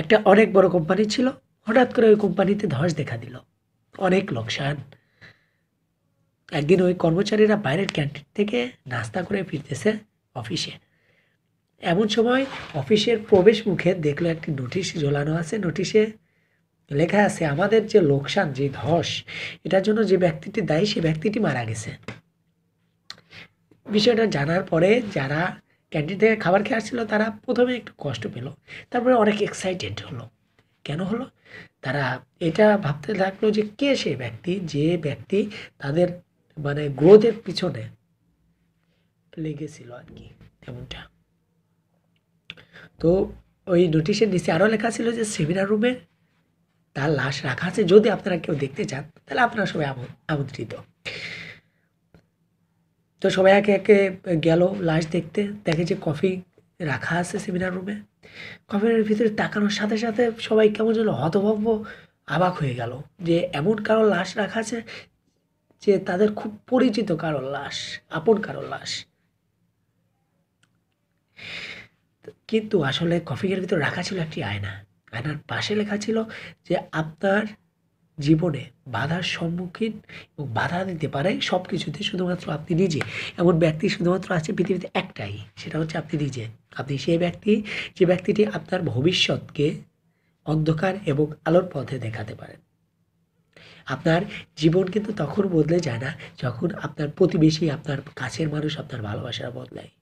একটা অনেক বড় কোম্পানি ছিল হঠাৎ করে ওই কোম্পানিতে ধস দেখা দিল অনেক লোকসান একদিন ওই কর্মচারীরা বাইরের ক্যান্টিন থেকে নাস্তা করে ফিরতেছে অফিসে এমন সময় অফিসের প্রবেশ মুখে দেখলো একটি নোটিশ ঝোলানো আছে নোটিশে লেখা আছে আমাদের যে লোকসান যে ধস এটার জন্য যে ব্যক্তিটি দায়ী সে ব্যক্তিটি মারা গেছে বিষয়টা জানার পরে যারা ক্যান্টিন থেকে খাবার খেয়ে আসছিলো তারা প্রথমে একটু কষ্ট পেল তারপরে অনেক এক্সাইটেড হলো কেন হলো তারা এটা ভাবতে থাকলো যে কে সে ব্যক্তি যে ব্যক্তি তাদের মানে গ্রোথের পিছনে লেগেছিল আর কি এমনটা তো ওই নোটিশের নিচে আরও লেখা ছিল যে সেমিনার রুমে তার লাশ রাখা আছে যদি আপনারা কেউ দেখতে চান তাহলে আপনারা সবাই আমন্ত্রিত তো সবাই একে একে গেল লাশ দেখতে দেখে যে কফি রাখা আছে সেমিনার রুমে কফির ভিতরে তাকানোর সাথে সাথে সবাই কেমন যেন হতভব্য অবাক হয়ে গেল যে এমন কারো লাশ রাখা আছে যে তাদের খুব পরিচিত কারো লাশ আপন কারো লাশ কিন্তু আসলে কফিকের ভিতরে রাখা ছিল একটি আয়না আয়নার পাশে লেখা ছিল যে আপনার জীবনে বাধার সম্মুখীন এবং বাধা দিতে পারে সব কিছুতে শুধুমাত্র আপনি নিজে এমন ব্যক্তি শুধুমাত্র আছে পৃথিবীতে একটাই সেটা হচ্ছে আপনি নিজে আপনি সেই ব্যক্তি যে ব্যক্তিটি আপনার ভবিষ্যৎকে অন্ধকার এবং আলোর পথে দেখাতে পারেন আপনার জীবন কিন্তু তখন বদলে যায় না যখন আপনার প্রতিবেশী আপনার কাছের মানুষ আপনার ভালোবাসার বদলায়